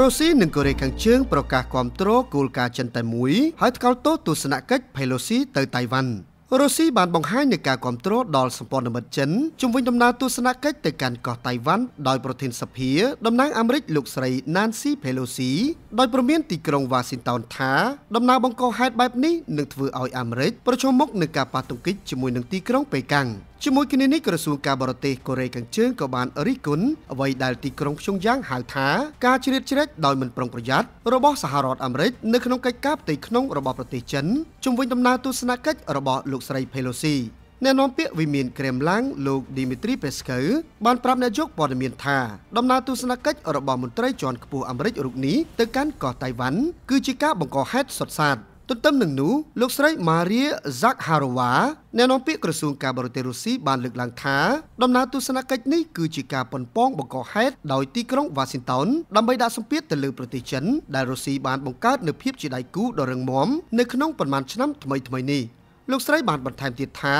រុស៊ីនិងកូរ៉េខាងជើងប្រកាសគាំទ្រគោលការណ៍ចិនតែមួយហើយថ្កោលទោសទស្សនកិច្ចផេឡូស៊ីទៅតៃវ៉ាន់រុស្ស៊ីបានបង្ហាញនៃការគ្រប់គ្រងដល់សម្ព័ន្ធមិត្តចិនជំវិញដំណើរទស្សនកិច្ចទៅកាន់កោះតៃវ៉ាន់ដោយប្រធានសភាតំណាងអាមេរិកលោកស្រី Nancy Pelosi ដោយព្រមានទីក្រុង Washington ថាដំណើរបង្កហេតុបែបនេះនឹងធ្វើឲ្យអាមេរិកប្រឈមមុខនឹងការប៉ះទង្គិចជាមួយនឹងទីក្រុងប៉េកាំងជាមួយគ្នានេះក្រសួងការបរទេសកូរ៉េខាងជើងក៏បានរិះគន់អ្វីដែលទីក្រុងភ្យុងយ៉ាងហៅថាការជ្រៀតជ្រែកដោយមិនប្រុងប្រយ័ត្នរបស់សហរដ្ឋអាមេរិកនៅក្នុងកិច្ចការផ្ទៃក្នុងរបស់ប្រទេសចិនជំវិញដំណើរទស្សនកិច្ចរបស់លោកស្រី Pelosi អ្នកនាំពាក្យវិមានក្រែមឡាំងលោក Dimitri Peskov បានប្រាប់អ្នកយកព័ត៌មានថាដំណើរទស្សនកិច្ចរបស់មន្ត្រីជាន់ខ្ពស់អាមេរិករូបនេះទៅកាន់កោះតៃវ៉ាន់គឺជាការបង្កហេតុសុតសាធទន្ទឹមនឹងនោះលោកស្រី Maria Zakharova អ្នកនាំពាក្យក្រសួងការបរទេសរុស្ស៊ីបានលើកឡើងថាដំណើរទស្សនកិច្ចនេះគឺជាការប៉ុនប៉ងបង្កហេតុដោយទីក្រុង Washington ដើម្បីដាក់សម្ពាធទៅលើប្រទេសចិនដែលរុស្ស៊ីបានបង្កើតនូវភាពជាដៃគូដ៏រឹងមាំនៅក្នុងប្រមាណឆ្នាំថ្មីៗនេះលោកស្រីបានបន្ថែមទៀតថា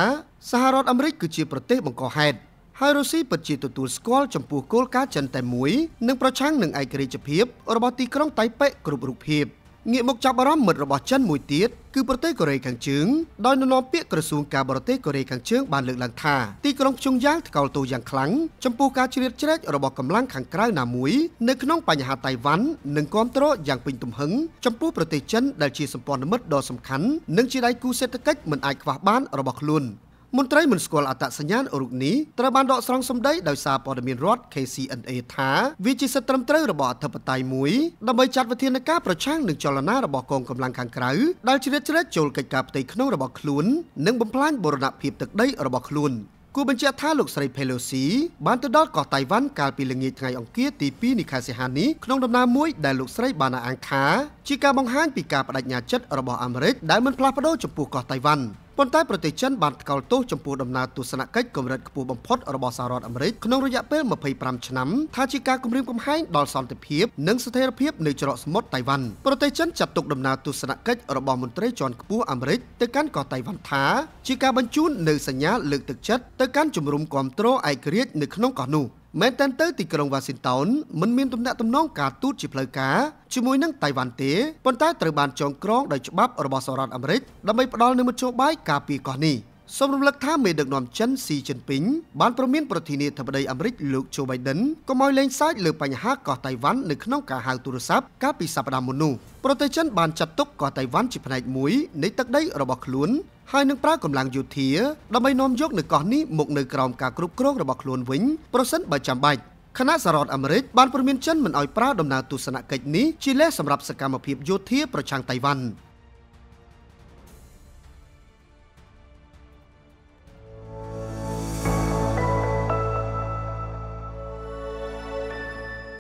សហរដ្ឋអាមេរិកគឺជាប្រទេសបង្កហេតុហើយរុស្ស៊ីពិតជាទទួលស្គាល់ចំពោះគោលការណ៍ចិនតែមួយនិងប្រឆាំងនឹងឯករាជ្យភាពរបស់ទីក្រុងតៃប៉េគ្រប់រូបភាព។ងាកមកចាប់អារម្មណ៍មិត្តរបស់ចិនមួយទៀតគឺប្រទេសកូរ៉េខាងជើងដោយនរណាមពាក្យក្រសួងការបរទេសកូរ៉េខាងជើងបានលើកឡើងថាទីក្រុងព្យុងយ៉ាងថ្កោលទោសយ៉ាងខ្លាំងចំពោះការជ្រៀតជ្រែករបស់កម្លាំងខាងក្រៅណាមួយនៅក្នុងបញ្ហាតៃវ៉ាន់និងគ្រប់គ្រងយ៉ាងពេញទំហឹងចំពោះប្រទេសចិនដែលជាសម្ព័ន្ធមិត្តដ៏សំខាន់និងជាដៃគូសេដ្ឋកិច្ចមិនអាចខ្វះបានរបស់ខ្លួនមន្ត្រីមិនស្គាល់អត្តសញ្ញាណរូបនេះត្រូវបានដកស្រង់សម្ដីដោយសារព័ត៌មានរដ្ឋ KCNA ថាវាជាសិទ្ធិត្រឹមត្រូវរបស់អធិបតេយ្យមួយដើម្បីចាត់វិធានការប្រឆាំងនឹងចលនារបស់កងកម្លាំងខាងក្រៅដែលជ្រៀតជ្រែកចូលកិច្ចការផ្ទៃក្នុងរបស់ខ្លួននិងបំផ្លាញបូរណភាពទឹកដីរបស់ខ្លួនគូបញ្ជាក់ថាលោកស្រី Pelosi បានទៅដល់កោះតៃវ៉ាន់កាលពីល្ងាចថ្ងៃអង្គារទី2នៃខែសីហានេះក្នុងដំណើរមួយដែលលោកស្រីបានអង្ខាជាការបង្ហាញពីការបដិញ្ញាចិត្តរបស់អាមេរិកដែលមិនផ្លាស់ប្ដូរចំពោះកោះតៃវ៉ាន់។ប៉ុន្តែប្រទេសចិនបានថ្កោលទោសចំពោះដំណើរទស្សនកិច្ចកម្រិតខ្ពស់បំផុតរបស់សហរដ្ឋអាមេរិកក្នុងរយៈពេល25ឆ្នាំថាជាការគំរាមកំហែងដល់សន្តិភាព និង ស្ថិរភាពនៅច្រកសមុទ្រតៃវ៉ាន់ប្រទេសចិនចាត់ទុកដំណើរទស្សនកិច្ចរបស់មន្ត្រីជាន់ខ្ពស់អាមេរិកទៅកាន់កោះតៃវ៉ាន់ថាជាការបញ្ជូននៅសញ្ញាលើកទឹកចិត្តទៅកាន់ជំរុំគាំទ្រឯករាជ្យនៅក្នុងកោះនោះ។មែនតែនទៅទីក្រុងវ៉ាស៊ីនតោនមិនមានទំនាក់ទំនងការទូតជាផ្លូវការជាមួយនឹងតៃវ៉ាន់ទេប៉ុន្តែត្រូវបានចងក្រងដោយច្បាប់របស់សហរដ្ឋអាមេរិកដើម្បីផ្ដល់នូវមធ្យោបាយការពារកោះនេះ។សូមរំលឹកថាមេដឹកនាំចិនស៊ីជីនពីងបានប្រមានប្រធានាធិបតីអាមេរិកលោកโจ Biden កុំឲ្យលេងសើចលើបញ្ហាកោះតៃវ៉ាន់នៅក្នុងការហៅទូរស័ព្ទកាលពីសប្តាហ៍មុននោះប្រទេសចិនបានចាត់ទុកកោះតៃវ៉ាន់ជាផ្នែកមួយនៃទឹកដីរបស់ខ្លួនហើយនឹងប្រើកម្លាំងយោធាដើម្បីនាំយកនៅកោះនេះមកនៅក្រោមការគ្រប់គ្រងរបស់ខ្លួនវិញប្រសិនបើចាំបាច់គណៈសហរដ្ឋអាមេរិកបានព្រមានចិនមិនឲ្យប្រើដំណើរទស្សនកិច្ចនេះជាលេសសម្រាប់សកម្មភាពយោធាប្រឆាំងតៃវ៉ាន់